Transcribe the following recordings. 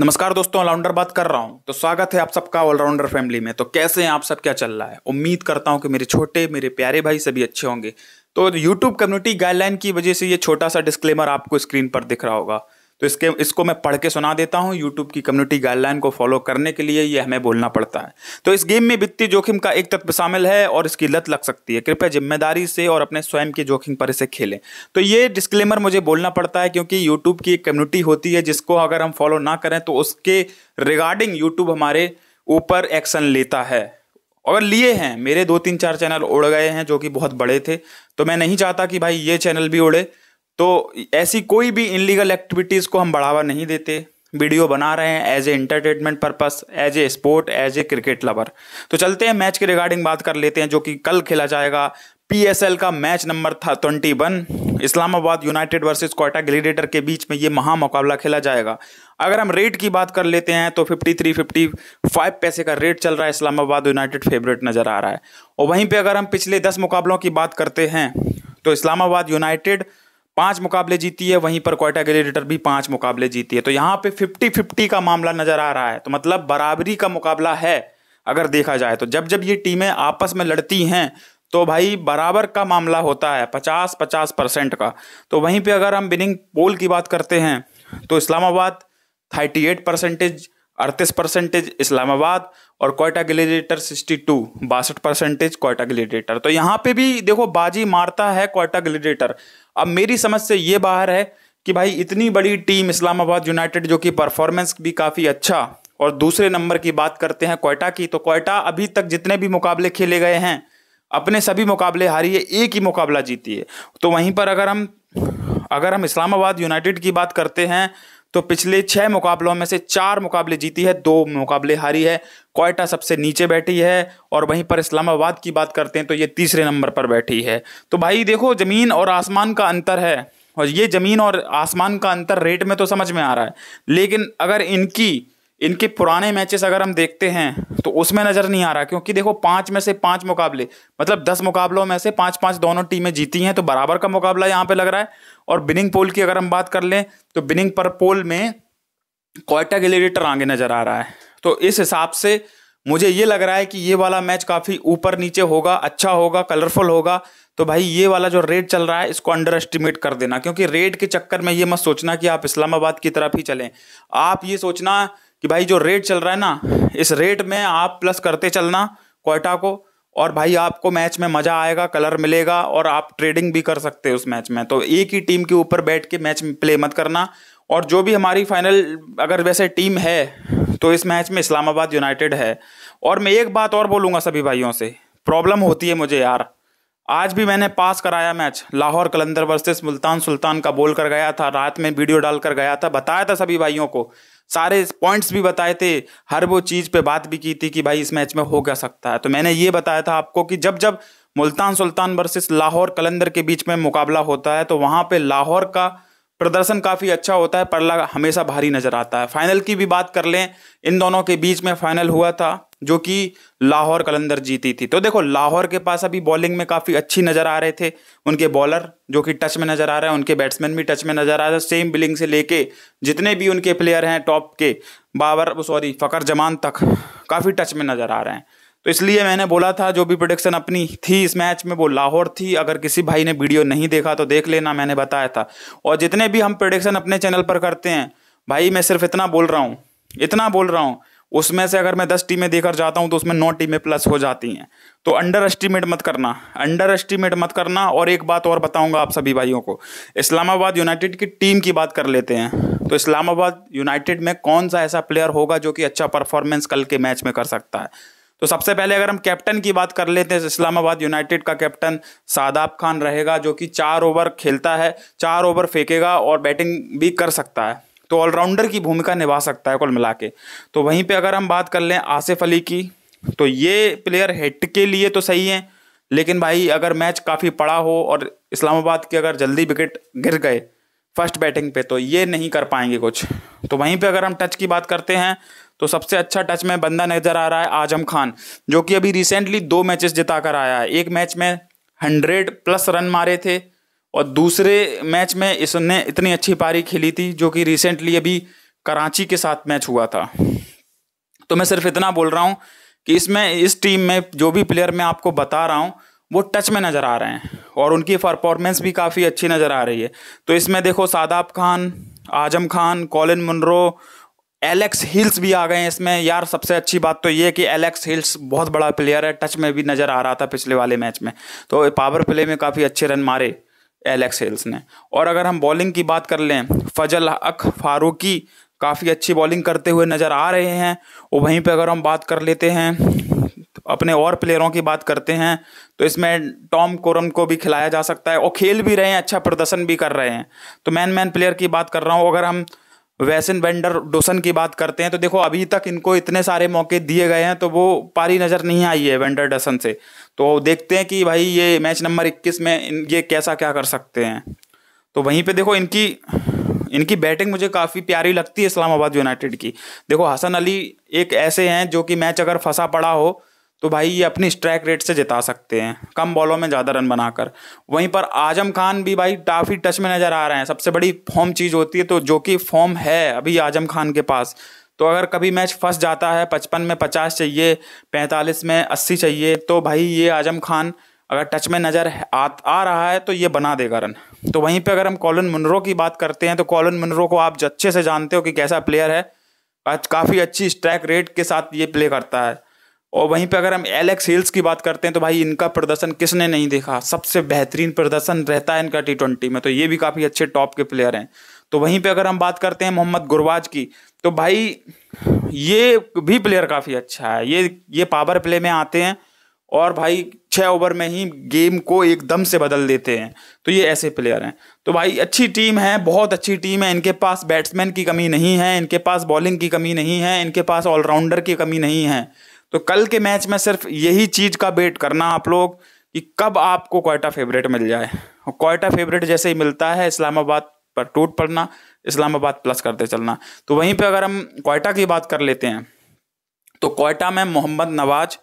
नमस्कार दोस्तों ऑलराउंडर बात कर रहा हूं तो स्वागत है आप सबका ऑलराउंडर फैमिली में तो कैसे हैं आप सब क्या चल रहा है उम्मीद करता हूं कि मेरे छोटे मेरे प्यारे भाई सभी अच्छे होंगे तो यूट्यूब कम्युनिटी गाइडलाइन की वजह से ये छोटा सा डिस्क्लेमर आपको स्क्रीन पर दिख रहा होगा तो इसके इसको मैं पढ़ के सुना देता हूँ यूट्यूब की कम्युनिटी गाइडलाइन को फॉलो करने के लिए ये हमें बोलना पड़ता है तो इस गेम में वित्तीय जोखिम का एक तत्व शामिल है और इसकी लत लग सकती है कृपया जिम्मेदारी से और अपने स्वयं के जोखिम पर इसे खेलें तो ये डिस्क्लेमर मुझे बोलना पड़ता है क्योंकि यूट्यूब की एक कम्युनिटी होती है जिसको अगर हम फॉलो ना करें तो उसके रिगार्डिंग यूट्यूब हमारे ऊपर एक्शन लेता है और लिए हैं मेरे दो तीन चार चैनल उड़ गए हैं जो कि बहुत बड़े थे तो मैं नहीं चाहता कि भाई ये चैनल भी उड़े तो ऐसी कोई भी इनलीगल एक्टिविटीज़ को हम बढ़ावा नहीं देते वीडियो बना रहे हैं as a entertainment purpose as a sport as a cricket lover तो चलते हैं मैच के रिगार्डिंग बात कर लेते हैं जो कि कल खेला जाएगा पी का मैच नंबर था twenty one Islamabad United versus Quetta Gladiator के बीच में ये महा मुकाबला खेला जाएगा अगर हम रेट की बात कर लेते हैं तो फिफ्टी थ्री फिफ्टी फाइव पैसे का रेट चल रहा है इस्लामाबाद यूनाइटेड फेवरेट नज़र आ रहा है और वहीं पर अगर हम पिछले दस मुकाबलों की बात करते हैं तो इस्लामाबाद यूनाइटेड पांच मुकाबले जीती है वहीं पर कोयटा ग्लेडिएटर भी पांच मुकाबले जीती है तो यहाँ पे फिफ्टी फिफ्टी का मामला नजर आ रहा है तो मतलब बराबरी का मुकाबला है अगर देखा जाए तो जब जब ये टीमें आपस में लड़ती हैं तो भाई बराबर का मामला होता है पचास पचास परसेंट का तो वहीं पे अगर हम विनिंग पोल की बात करते हैं तो इस्लामाबाद थर्टी एट परसेंटेज अड़तीस परसेंटेज इस्लामाबाद और कोयटा ग्लेडिएटर सिक्सटी टू बासठ परसेंटेज कोयटा ग्लेडिएटर तो यहाँ पे भी देखो बाजी मारता है कोयटा ग्लेडिएटर अब मेरी समझ से ये बाहर है कि भाई इतनी बड़ी टीम इस्लामाबाद यूनाइटेड जो कि परफॉर्मेंस भी काफ़ी अच्छा और दूसरे नंबर की बात करते हैं कोयटा की तो कोयटा अभी तक जितने भी मुकाबले खेले गए हैं अपने सभी मुकाबले हारी है एक ही मुकाबला जीती है तो वहीं पर अगर हम अगर हम इस्लामाबाद यूनाइटेड की बात करते हैं तो पिछले छह मुकाबलों में से चार मुकाबले जीती है दो मुकाबले हारी है कोयटा सबसे नीचे बैठी है और वहीं पर इस्लामाबाद की बात करते हैं तो ये तीसरे नंबर पर बैठी है तो भाई देखो ज़मीन और आसमान का अंतर है और ये ज़मीन और आसमान का अंतर रेट में तो समझ में आ रहा है लेकिन अगर इनकी इनके पुराने मैचेस अगर हम देखते हैं तो उसमें नज़र नहीं आ रहा क्योंकि देखो पांच में से पांच मुकाबले मतलब दस मुकाबलों में से पांच पांच दोनों टीमें जीती हैं तो बराबर का मुकाबला यहाँ पे लग रहा है और बिनिंग पोल की अगर हम बात कर लें तो बिनिंग पर पोल में क्वाटा गिलेटर आगे नज़र आ रहा है तो इस हिसाब से मुझे ये लग रहा है कि ये वाला मैच काफ़ी ऊपर नीचे होगा अच्छा होगा कलरफुल होगा तो भाई ये वाला जो रेट चल रहा है इसको अंडर एस्टिमेट कर देना क्योंकि रेट के चक्कर में ये मत सोचना कि आप इस्लामाबाद की तरफ ही चलें आप ये सोचना कि भाई जो रेट चल रहा है ना इस रेट में आप प्लस करते चलना कोयटा को और भाई आपको मैच में मज़ा आएगा कलर मिलेगा और आप ट्रेडिंग भी कर सकते हैं उस मैच में तो एक ही टीम के ऊपर बैठ के मैच प्ले मत करना और जो भी हमारी फाइनल अगर वैसे टीम है तो इस मैच में इस्लामाबाद यूनाइटेड है और मैं एक बात और बोलूँगा सभी भाइयों से प्रॉब्लम होती है मुझे यार आज भी मैंने पास कराया मैच लाहौर कलंदर वर्सेस मुल्तान सुल्तान का बोल कर गया था रात में वीडियो डाल कर गया था बताया था सभी भाइयों को सारे पॉइंट्स भी बताए थे हर वो चीज़ पे बात भी की थी कि भाई इस मैच में हो क्या सकता है तो मैंने ये बताया था आपको कि जब जब मुल्तान सुल्तान वर्सेस लाहौर कलंदर के बीच में मुकाबला होता है तो वहाँ पे लाहौर का प्रदर्शन काफ़ी अच्छा होता है परला हमेशा भारी नज़र आता है फाइनल की भी बात कर लें इन दोनों के बीच में फाइनल हुआ था जो कि लाहौर कलंदर जीती थी तो देखो लाहौर के पास अभी बॉलिंग में काफ़ी अच्छी नज़र आ रहे थे उनके बॉलर जो कि टच में नज़र आ रहे हैं उनके बैट्समैन भी टच में नज़र आ रहे हैं सेम बिलिंग से लेके जितने भी उनके प्लेयर हैं टॉप के बाबर सॉरी फ़कर जमान तक काफ़ी टच में नज़र आ रहे हैं तो इसलिए मैंने बोला था जो भी प्रोडिक्शन अपनी थी इस मैच में वो लाहौर थी अगर किसी भाई ने वीडियो नहीं देखा तो देख लेना मैंने बताया था और जितने भी हम प्रोडिक्शन अपने चैनल पर करते हैं भाई मैं सिर्फ इतना बोल रहा हूँ इतना बोल रहा हूँ उसमें से अगर मैं दस टीमें देकर जाता हूँ तो उसमें नौ टीमें प्लस हो जाती हैं तो अंडर एस्टिमेट मत करना अंडर एस्टिमेट मत करना और एक बात और बताऊँगा आप सभी भाइयों को इस्लामाबाद यूनाइटेड की टीम की बात कर लेते हैं तो इस्लामाबाद यूनाइटेड में कौन सा ऐसा प्लेयर होगा जो कि अच्छा परफॉर्मेंस कल के मैच में कर सकता है तो सबसे पहले अगर हम कैप्टन की बात कर लेते हैं इस्लामाबाद यूनाइटेड का कैप्टन सादाब खान रहेगा जो कि चार ओवर खेलता है चार ओवर फेंकेगा और बैटिंग भी कर सकता है तो ऑलराउंडर की भूमिका निभा सकता है कुल मिला के तो वहीं पर अगर हम बात कर लें आसिफ अली की तो ये प्लेयर हेट के लिए तो सही हैं लेकिन भाई अगर मैच काफ़ी पड़ा हो और इस्लामाबाद के अगर जल्दी विकेट गिर गए फर्स्ट बैटिंग पे तो ये नहीं कर पाएंगे कुछ तो वहीं पे अगर हम टच की बात करते हैं तो सबसे अच्छा टच में बंदा नजर आ रहा है आजम खान जो कि अभी रिसेंटली दो मैचेस जिता कर आया है एक मैच में हंड्रेड प्लस रन मारे थे और दूसरे मैच में इसने इतनी अच्छी पारी खेली थी जो कि रिसेंटली अभी कराची के साथ मैच हुआ था तो मैं सिर्फ इतना बोल रहा हूँ कि इसमें इस टीम में जो भी प्लेयर मैं आपको बता रहा हूँ वो टच में नज़र आ रहे हैं और उनकी परफॉर्मेंस भी काफ़ी अच्छी नज़र आ रही है तो इसमें देखो Shadab Khan Azam Khan Colin Munro Alex Hales भी आ गए हैं इसमें यार सबसे अच्छी बात तो ये कि एलेक्स हिल्स बहुत बड़ा प्लेयर है टच में भी नज़र आ रहा था पिछले वाले मैच में तो पावर प्ले में काफ़ी अच्छे रन मारे एलेक्स हिल्स ने और अगर हम बॉलिंग की बात कर लें फजल अक फारूकी काफ़ी अच्छी बॉलिंग करते हुए नज़र आ रहे हैं और वहीं पर अगर हम बात कर लेते हैं अपने और प्लेयरों की बात करते हैं तो इसमें टॉम कोरम को भी खिलाया जा सकता है और खेल भी रहे हैं अच्छा प्रदर्शन भी कर रहे हैं तो मैन मैन प्लेयर की बात कर रहा हूँ अगर हम वैसन वेंडर डोसन की बात करते हैं तो देखो अभी तक इनको इतने सारे मौके दिए गए हैं तो वो पारी नज़र नहीं आई है वेंडर डसन से तो देखते हैं कि भाई ये मैच नंबर 21 में ये कैसा क्या कर सकते हैं तो वहीं पे देखो इनकी इनकी बैटिंग मुझे काफ़ी प्यारी लगती है इस्लामाबाद यूनाइटेड की देखो हसन अली एक ऐसे हैं जो कि मैच अगर फंसा पड़ा हो तो भाई ये अपनी स्ट्राइक रेट से जिता सकते हैं कम बॉलों में ज़्यादा रन बनाकर वहीं पर आजम खान भी भाई काफ़ी टच में नज़र आ रहे हैं सबसे बड़ी फॉर्म चीज़ होती है तो जो कि फॉर्म है अभी आजम खान के पास तो अगर कभी मैच फंस जाता है पचपन में पचास चाहिए पैंतालीस में अस्सी चाहिए तो भाई ये आजम खान अगर टच में नज़र आ, आ रहा है तो ये बना देगा रन तो वहीं पर अगर हम कॉलन मुनरो की बात करते हैं तो कॉलन मुनरो को आप अच्छे से जानते हो कि कैसा प्लेयर है काफ़ी अच्छी स्ट्राइक रेट के साथ ये प्ले करता है और वहीं पे अगर हम एलेक्स हिल्स की बात करते हैं तो भाई इनका प्रदर्शन किसने नहीं देखा सबसे बेहतरीन प्रदर्शन रहता है इनका टी ट्वेंटी में तो ये भी काफ़ी अच्छे टॉप के प्लेयर हैं तो वहीं पे अगर हम बात करते हैं मोहम्मद गुरबाज की तो भाई ये भी प्लेयर काफ़ी अच्छा है ये ये पावर प्ले में आते हैं और भाई छः ओवर में ही गेम को एकदम से बदल देते हैं तो ये ऐसे प्लेयर हैं तो भाई अच्छी टीम है बहुत अच्छी टीम है इनके पास बैट्समैन की कमी नहीं है इनके पास बॉलिंग की कमी नहीं है इनके पास ऑलराउंडर की कमी नहीं है तो कल के मैच में सिर्फ यही चीज़ का वेट करना आप लोग कि कब आपको कोयटा फेवरेट मिल जाए और कोयटा फेवरेट जैसे ही मिलता है इस्लामाबाद पर टूट पड़ना इस्लामाबाद प्लस करते चलना तो वहीं पे अगर हम कोयटा की बात कर लेते हैं तो कोयटा में मोहम्मद नवाज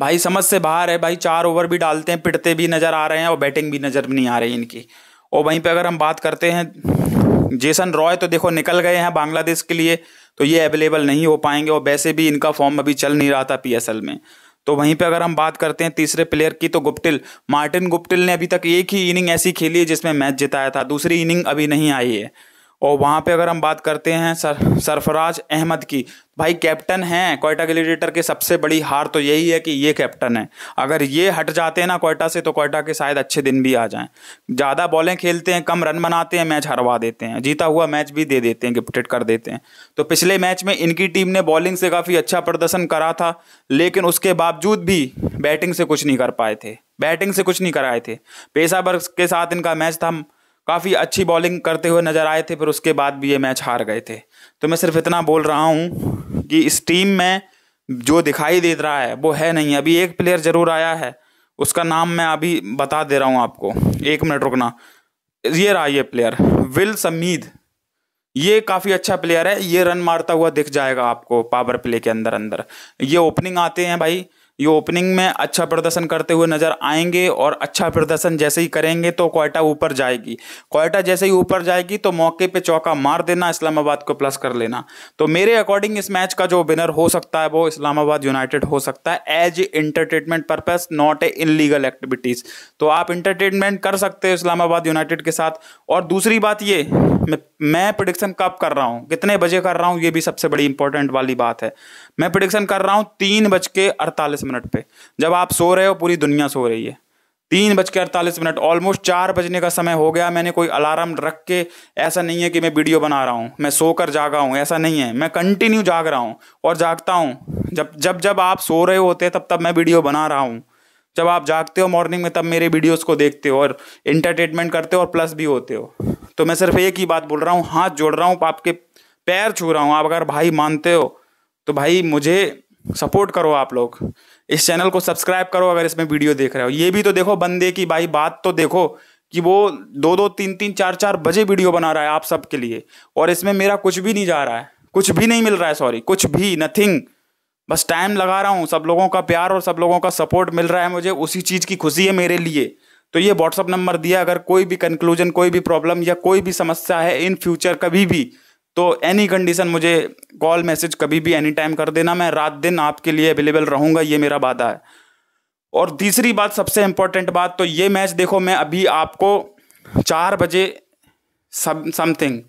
भाई समझ से बाहर है भाई चार ओवर भी डालते हैं पिटते भी नज़र आ रहे हैं और बैटिंग भी नज़र नहीं आ रही इनकी और वहीं पे अगर हम बात करते हैं जेसन रॉय तो देखो निकल गए हैं बांग्लादेश के लिए तो ये अवेलेबल नहीं हो पाएंगे और वैसे भी इनका फॉर्म अभी चल नहीं रहा था पीएसएल में तो वहीं पे अगर हम बात करते हैं तीसरे प्लेयर की तो गुप्टिल मार्टिन गुप्टिल ने अभी तक एक ही इनिंग ऐसी खेली है जिसमें मैच जिताया था दूसरी इनिंग अभी नहीं आई है और वहाँ पे अगर हम बात करते हैं सर सरफराज अहमद की भाई कैप्टन हैं कोयटा ग्लेडिएटर के सबसे बड़ी हार तो यही है कि ये कैप्टन है अगर ये हट जाते हैं ना कोयटा से तो कोयटा के शायद अच्छे दिन भी आ जाएं ज़्यादा बॉलें खेलते हैं कम रन बनाते हैं मैच हरवा देते हैं जीता हुआ मैच भी दे देते हैं गिफ्टेड कर देते हैं तो पिछले मैच में इनकी टीम ने बॉलिंग से काफ़ी अच्छा प्रदर्शन करा था लेकिन उसके बावजूद भी बैटिंग से कुछ नहीं कर पाए थे बैटिंग से कुछ नहीं कराए थे पेशा के साथ इनका मैच था काफ़ी अच्छी बॉलिंग करते हुए नज़र आए थे फिर उसके बाद भी ये मैच हार गए थे तो मैं सिर्फ इतना बोल रहा हूँ कि इस टीम में जो दिखाई दे रहा है वो है नहीं अभी एक प्लेयर ज़रूर आया है उसका नाम मैं अभी बता दे रहा हूँ आपको एक मिनट रुकना ये रहा ये प्लेयर विल समीद ये काफ़ी अच्छा प्लेयर है ये रन मारता हुआ दिख जाएगा आपको पावर प्ले के अंदर अंदर ये ओपनिंग आते हैं भाई ये ओपनिंग में अच्छा प्रदर्शन करते हुए नजर आएंगे और अच्छा प्रदर्शन जैसे ही करेंगे तो क्वाइटा ऊपर जाएगी क्वाइटा जैसे ही ऊपर जाएगी तो मौके पे चौका मार देना इस्लामाबाद को प्लस कर लेना तो मेरे अकॉर्डिंग इस मैच का जो विनर हो सकता है वो इस्लामाबाद यूनाइटेड हो सकता है as entertainment purpose not a in activities तो आप इंटरटेनमेंट कर सकते हो इस्लामाबाद यूनाइटेड के साथ और दूसरी बात ये मैं प्रडिक्शन कब कर रहा हूँ कितने बजे कर रहा हूँ ये भी सबसे बड़ी इंपॉर्टेंट वाली बात है मैं प्रडिक्शन कर रहा हूँ तीन बज के अड़तालीस मिनट पे जब आप सो रहे हो पूरी दुनिया सो रही है तीन बज के अड़तालीस मिनट ऑलमोस्ट चार बजने का समय हो गया मैंने कोई अलार्म रख के ऐसा नहीं है कि मैं वीडियो बना रहा हूँ मैं सोकर जागा हूँ ऐसा नहीं है मैं कंटिन्यू जाग रहा हूँ और जागता हूँ जब जब जब आप सो रहे होते हैं तब तब मैं वीडियो बना रहा हूँ जब आप जागते हो मॉर्निंग में तब मेरे वीडियोस को देखते हो और इंटरटेनमेंट करते हो और प्लस भी होते हो तो मैं सिर्फ एक ही बात बोल रहा हूँ हाथ जोड़ रहा हूँ आपके पैर छू रहा हूँ आप अगर भाई मानते हो तो भाई मुझे सपोर्ट करो आप लोग इस चैनल को सब्सक्राइब करो अगर इसमें वीडियो देख रहे हो ये भी तो देखो बंदे की भाई बात तो देखो कि वो दो दो तीन तीन चार चार बजे वीडियो बना रहा है आप सबके लिए और इसमें मेरा कुछ भी नहीं जा रहा है कुछ भी नहीं मिल रहा है सॉरी कुछ भी नथिंग बस टाइम लगा रहा हूँ सब लोगों का प्यार और सब लोगों का सपोर्ट मिल रहा है मुझे उसी चीज़ की खुशी है मेरे लिए तो ये व्हाट्सअप नंबर दिया अगर कोई भी कंक्लूजन कोई भी प्रॉब्लम या कोई भी समस्या है इन फ्यूचर कभी भी तो एनी कंडीशन मुझे कॉल मैसेज कभी भी एनी टाइम कर देना मैं रात दिन आपके लिए अवेलेबल रहूँगा ये मेरा वादा है और तीसरी बात सबसे इम्पोर्टेंट बात तो ये मैच देखो मैं अभी आपको चार बजे सब समथिंग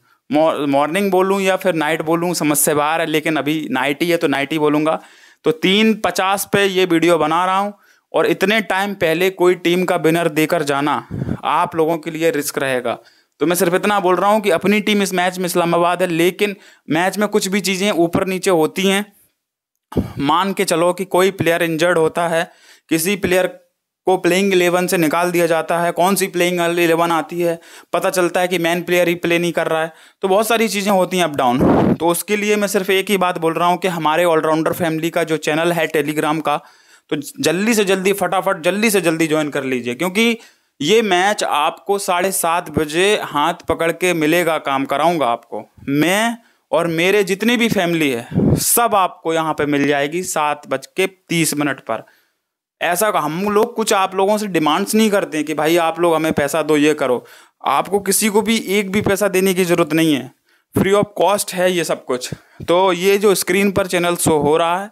मॉर्निंग बोलूँ या फिर नाइट बोलूँ समझ से बाहर है लेकिन अभी नाइट ही है तो नाइट ही बोलूँगा तो तीन पचास पे ये वीडियो बना रहा हूँ और इतने टाइम पहले कोई टीम का विनर देकर जाना आप लोगों के लिए रिस्क रहेगा तो मैं सिर्फ इतना बोल रहा हूँ कि अपनी टीम इस मैच में इस्लामाबाद है लेकिन मैच में कुछ भी चीज़ें ऊपर नीचे होती हैं मान के चलो कि कोई प्लेयर इंजर्ड होता है किसी प्लेयर को प्लेइंग इलेवन से निकाल दिया जाता है कौन सी प्लेइंग इलेवन आती है पता चलता है कि मैन प्लेयर ही प्ले नहीं कर रहा है तो बहुत सारी चीज़ें होती हैं अप डाउन तो उसके लिए मैं सिर्फ एक ही बात बोल रहा हूँ कि हमारे ऑलराउंडर फैमिली का जो चैनल है टेलीग्राम का तो जल्दी से जल्दी फटाफट जल्दी से जल्दी ज्वाइन कर लीजिए क्योंकि ये मैच आपको साढ़े सात बजे हाथ पकड़ के मिलेगा काम कराऊंगा आपको मैं और मेरे जितनी भी फैमिली है सब आपको यहाँ पे मिल जाएगी सात बज के तीस मिनट पर ऐसा हम लोग कुछ आप लोगों से डिमांड्स नहीं करते कि भाई आप लोग हमें पैसा दो ये करो आपको किसी को भी एक भी पैसा देने की ज़रूरत नहीं है फ्री ऑफ कॉस्ट है ये सब कुछ तो ये जो स्क्रीन पर चैनल शो हो रहा है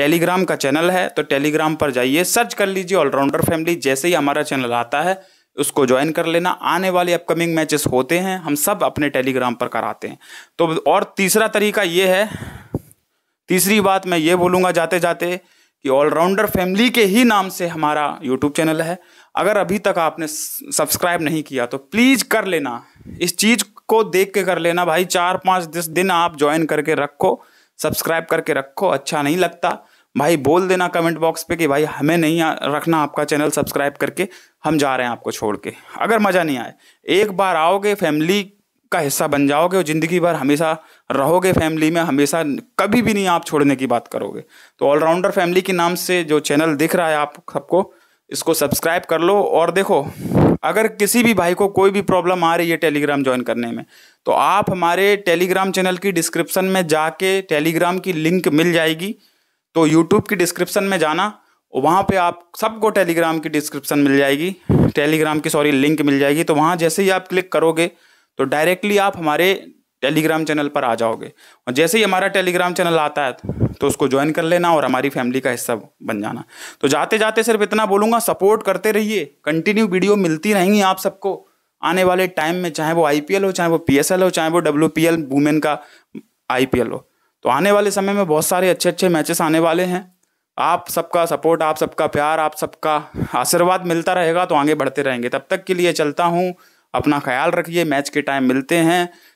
टेलीग्राम का चैनल है तो टेलीग्राम पर जाइए सर्च कर लीजिए ऑलराउंडर फैमिली जैसे ही हमारा चैनल आता है उसको ज्वाइन कर लेना आने वाले अपकमिंग मैचेस होते हैं हम सब अपने टेलीग्राम पर कराते हैं तो और तीसरा तरीका ये है तीसरी बात मैं ये बोलूँगा जाते जाते कि ऑलराउंडर फैमिली के ही नाम से हमारा यूट्यूब चैनल है अगर अभी तक आपने सब्सक्राइब नहीं किया तो प्लीज़ कर लेना इस चीज़ को देख के कर लेना भाई चार पाँच दस दिन आप ज्वाइन करके रखो सब्सक्राइब करके रखो अच्छा नहीं लगता भाई बोल देना कमेंट बॉक्स पे कि भाई हमें नहीं रखना आपका चैनल सब्सक्राइब करके हम जा रहे हैं आपको छोड़ के अगर मज़ा नहीं आए एक बार आओगे फैमिली का हिस्सा बन जाओगे और ज़िंदगी भर हमेशा रहोगे फैमिली में हमेशा कभी भी नहीं आप छोड़ने की बात करोगे तो ऑलराउंडर फैमिली के नाम से जो चैनल दिख रहा है आप सबको इसको सब्सक्राइब कर लो और देखो अगर किसी भी भाई को कोई भी प्रॉब्लम आ रही है टेलीग्राम ज्वाइन करने में तो आप हमारे टेलीग्राम चैनल की डिस्क्रिप्शन में जाके टेलीग्राम की लिंक मिल जाएगी तो यूट्यूब की डिस्क्रिप्सन में जाना वहाँ पे आप सबको टेलीग्राम की डिस्क्रिप्शन मिल जाएगी टेलीग्राम की सॉरी लिंक मिल जाएगी तो वहाँ जैसे ही आप क्लिक करोगे तो डायरेक्टली आप हमारे टेलीग्राम चैनल पर आ जाओगे और जैसे ही हमारा टेलीग्राम चैनल आता है तो उसको ज्वाइन कर लेना और हमारी फैमिली का हिस्सा बन जाना तो जाते जाते सिर्फ इतना बोलूँगा सपोर्ट करते रहिए कंटिन्यू वीडियो मिलती रहेंगी आप सबको आने वाले टाइम में चाहे वो आईपीएल हो चाहे वो पीएसएल हो चाहे वो डब्ल्यूपीएल वुमेन का आईपीएल हो तो आने वाले समय में बहुत सारे अच्छे अच्छे मैचेस आने वाले हैं आप सबका सपोर्ट आप सबका प्यार आप सबका आशीर्वाद मिलता रहेगा तो आगे बढ़ते रहेंगे तब तक के लिए चलता हूँ अपना ख्याल रखिए मैच के टाइम मिलते हैं